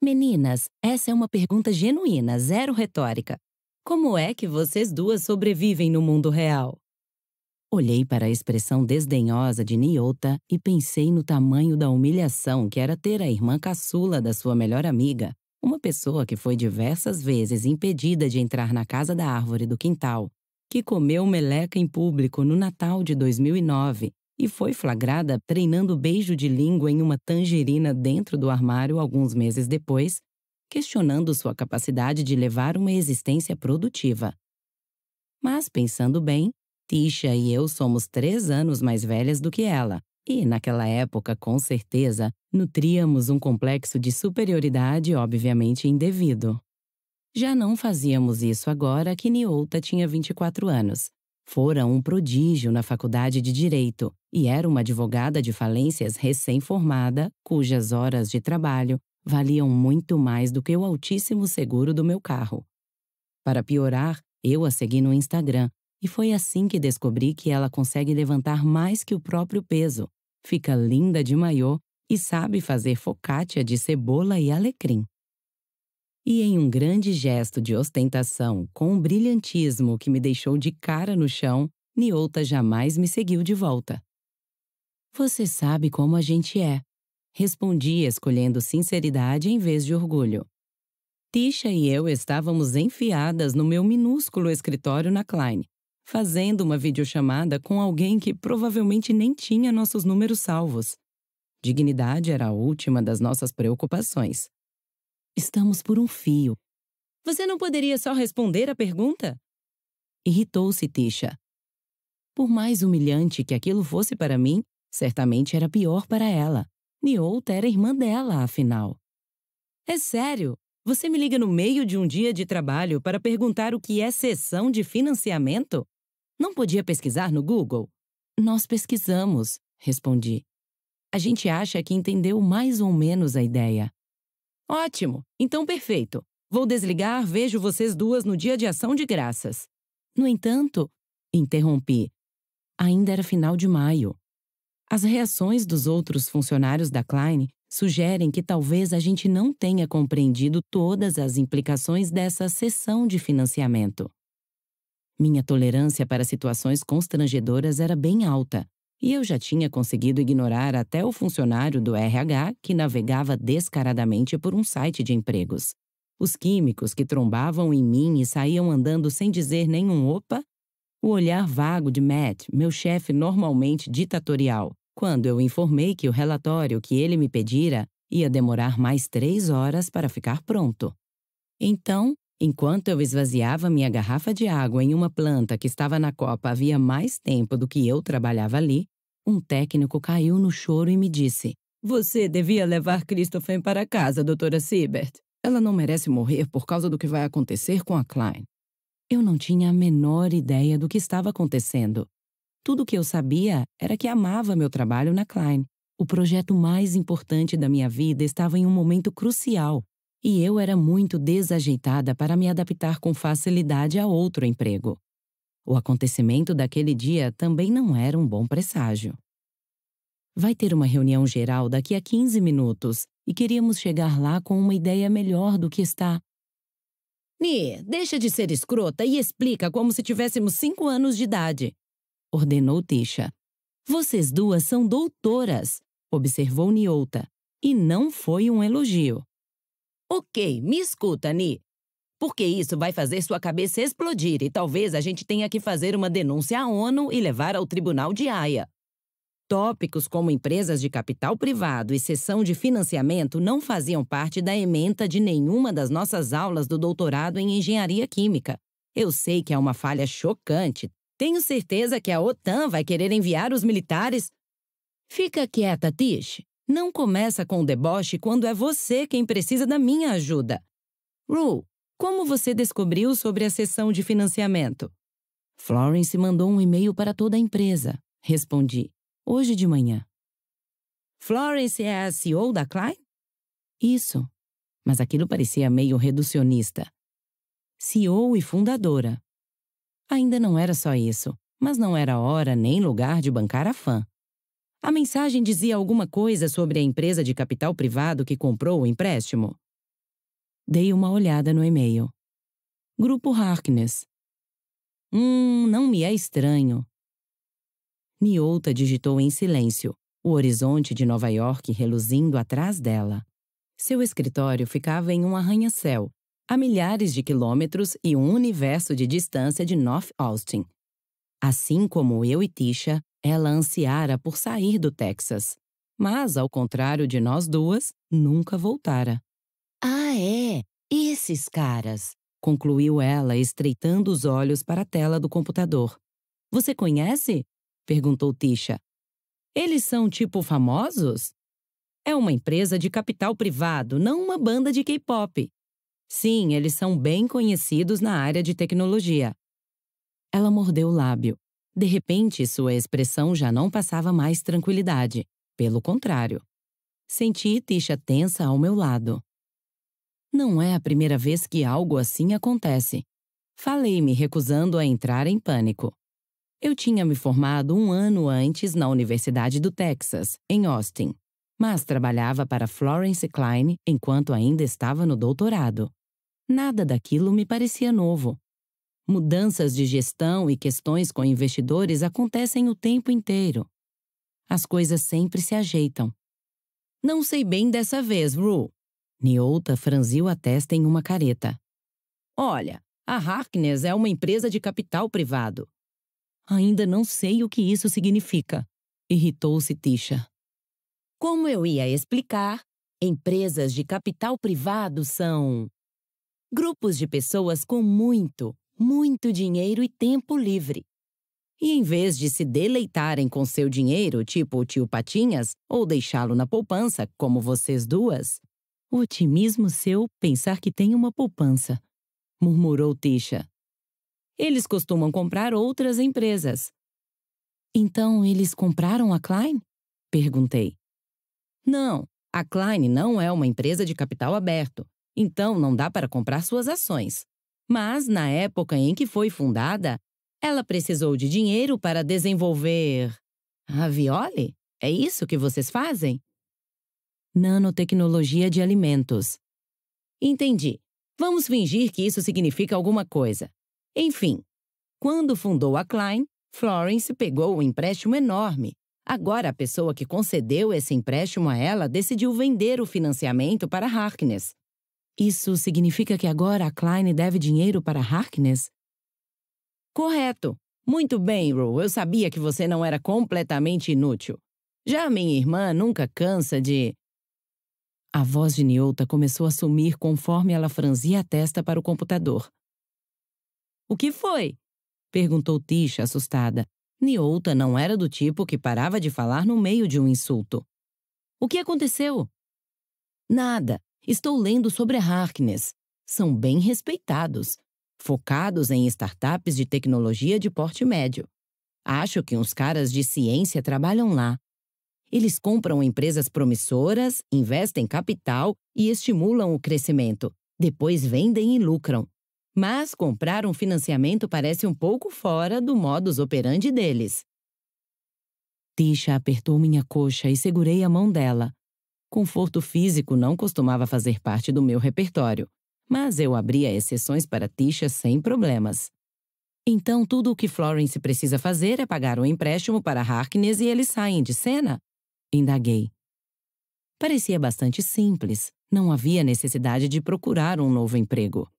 Meninas, essa é uma pergunta genuína, zero retórica. Como é que vocês duas sobrevivem no mundo real? Olhei para a expressão desdenhosa de Nyota e pensei no tamanho da humilhação que era ter a irmã caçula da sua melhor amiga, uma pessoa que foi diversas vezes impedida de entrar na casa da árvore do quintal, que comeu meleca em público no Natal de 2009 e foi flagrada treinando beijo de língua em uma tangerina dentro do armário alguns meses depois, questionando sua capacidade de levar uma existência produtiva. Mas, pensando bem, Tisha e eu somos três anos mais velhas do que ela, e, naquela época, com certeza, nutríamos um complexo de superioridade obviamente indevido. Já não fazíamos isso agora que Niouta tinha 24 anos. Fora um prodígio na faculdade de Direito, e era uma advogada de falências recém-formada, cujas horas de trabalho valiam muito mais do que o altíssimo seguro do meu carro. Para piorar, eu a segui no Instagram e foi assim que descobri que ela consegue levantar mais que o próprio peso, fica linda de maiô e sabe fazer focaccia de cebola e alecrim. E em um grande gesto de ostentação, com um brilhantismo que me deixou de cara no chão, Niouta jamais me seguiu de volta. Você sabe como a gente é. Respondi escolhendo sinceridade em vez de orgulho. Tisha e eu estávamos enfiadas no meu minúsculo escritório na Klein, fazendo uma videochamada com alguém que provavelmente nem tinha nossos números salvos. Dignidade era a última das nossas preocupações. Estamos por um fio. Você não poderia só responder a pergunta? Irritou-se Tisha. Por mais humilhante que aquilo fosse para mim, Certamente era pior para ela. Niouta era irmã dela, afinal. É sério? Você me liga no meio de um dia de trabalho para perguntar o que é sessão de financiamento? Não podia pesquisar no Google? Nós pesquisamos, respondi. A gente acha que entendeu mais ou menos a ideia. Ótimo, então perfeito. Vou desligar, vejo vocês duas no dia de ação de graças. No entanto, interrompi. Ainda era final de maio. As reações dos outros funcionários da Klein sugerem que talvez a gente não tenha compreendido todas as implicações dessa sessão de financiamento. Minha tolerância para situações constrangedoras era bem alta, e eu já tinha conseguido ignorar até o funcionário do RH que navegava descaradamente por um site de empregos. Os químicos que trombavam em mim e saíam andando sem dizer nenhum opa, o olhar vago de Matt, meu chefe normalmente ditatorial, quando eu informei que o relatório que ele me pedira ia demorar mais três horas para ficar pronto. Então, enquanto eu esvaziava minha garrafa de água em uma planta que estava na copa havia mais tempo do que eu trabalhava ali, um técnico caiu no choro e me disse: Você devia levar Christopher para casa, doutora Siebert. Ela não merece morrer por causa do que vai acontecer com a Klein. Eu não tinha a menor ideia do que estava acontecendo. Tudo o que eu sabia era que amava meu trabalho na Klein. O projeto mais importante da minha vida estava em um momento crucial e eu era muito desajeitada para me adaptar com facilidade a outro emprego. O acontecimento daquele dia também não era um bom presságio. Vai ter uma reunião geral daqui a 15 minutos e queríamos chegar lá com uma ideia melhor do que está. Ni, deixa de ser escrota e explica como se tivéssemos cinco anos de idade ordenou Tisha. Vocês duas são doutoras, observou Niouta, e não foi um elogio. Ok, me escuta, Ni. Porque isso vai fazer sua cabeça explodir e talvez a gente tenha que fazer uma denúncia à ONU e levar ao Tribunal de Haia. Tópicos como empresas de capital privado e sessão de financiamento não faziam parte da ementa de nenhuma das nossas aulas do doutorado em engenharia química. Eu sei que é uma falha chocante, tenho certeza que a OTAN vai querer enviar os militares. Fica quieta, Tish. Não começa com o deboche quando é você quem precisa da minha ajuda. Ru, como você descobriu sobre a sessão de financiamento? Florence mandou um e-mail para toda a empresa. Respondi, hoje de manhã. Florence é a CEO da Klein? Isso. Mas aquilo parecia meio reducionista. CEO e fundadora. Ainda não era só isso, mas não era hora nem lugar de bancar a fã. A mensagem dizia alguma coisa sobre a empresa de capital privado que comprou o empréstimo. Dei uma olhada no e-mail. Grupo Harkness. Hum, não me é estranho. Niota digitou em silêncio, o horizonte de Nova York reluzindo atrás dela. Seu escritório ficava em um arranha-céu a milhares de quilômetros e um universo de distância de North Austin. Assim como eu e Tisha, ela ansiara por sair do Texas, mas, ao contrário de nós duas, nunca voltara. Ah, é? Esses caras! concluiu ela, estreitando os olhos para a tela do computador. Você conhece? perguntou Tisha. Eles são tipo famosos? É uma empresa de capital privado, não uma banda de K-pop. Sim, eles são bem conhecidos na área de tecnologia. Ela mordeu o lábio. De repente, sua expressão já não passava mais tranquilidade. Pelo contrário. Senti Tisha tensa ao meu lado. Não é a primeira vez que algo assim acontece. Falei me recusando a entrar em pânico. Eu tinha me formado um ano antes na Universidade do Texas, em Austin, mas trabalhava para Florence Klein enquanto ainda estava no doutorado. Nada daquilo me parecia novo. Mudanças de gestão e questões com investidores acontecem o tempo inteiro. As coisas sempre se ajeitam. Não sei bem dessa vez, Ru. Niouta franziu a testa em uma careta. Olha, a Harkness é uma empresa de capital privado. Ainda não sei o que isso significa, irritou-se Tisha. Como eu ia explicar, empresas de capital privado são grupos de pessoas com muito, muito dinheiro e tempo livre. E em vez de se deleitarem com seu dinheiro, tipo o tio Patinhas, ou deixá-lo na poupança, como vocês duas, o otimismo seu pensar que tem uma poupança, murmurou Tisha. Eles costumam comprar outras empresas. Então eles compraram a Klein? perguntei. Não, a Klein não é uma empresa de capital aberto então não dá para comprar suas ações. Mas, na época em que foi fundada, ela precisou de dinheiro para desenvolver. Ravioli? É isso que vocês fazem? Nanotecnologia de alimentos. Entendi. Vamos fingir que isso significa alguma coisa. Enfim, quando fundou a Klein, Florence pegou um empréstimo enorme. Agora, a pessoa que concedeu esse empréstimo a ela decidiu vender o financiamento para Harkness. Isso significa que agora a Klein deve dinheiro para Harkness? Correto. Muito bem, Ro. Eu sabia que você não era completamente inútil. Já minha irmã nunca cansa de. A voz de Niolta começou a sumir conforme ela franzia a testa para o computador. O que foi? perguntou Tisha, assustada. Niolta não era do tipo que parava de falar no meio de um insulto. O que aconteceu? Nada. Estou lendo sobre a Harkness. São bem respeitados, focados em startups de tecnologia de porte médio. Acho que uns caras de ciência trabalham lá. Eles compram empresas promissoras, investem capital e estimulam o crescimento. Depois vendem e lucram. Mas comprar um financiamento parece um pouco fora do modus operandi deles. Tisha apertou minha coxa e segurei a mão dela. Conforto físico não costumava fazer parte do meu repertório, mas eu abria exceções para Tisha sem problemas. Então, tudo o que Florence precisa fazer é pagar um empréstimo para Harkness e eles saem de cena? Indaguei. Parecia bastante simples. Não havia necessidade de procurar um novo emprego.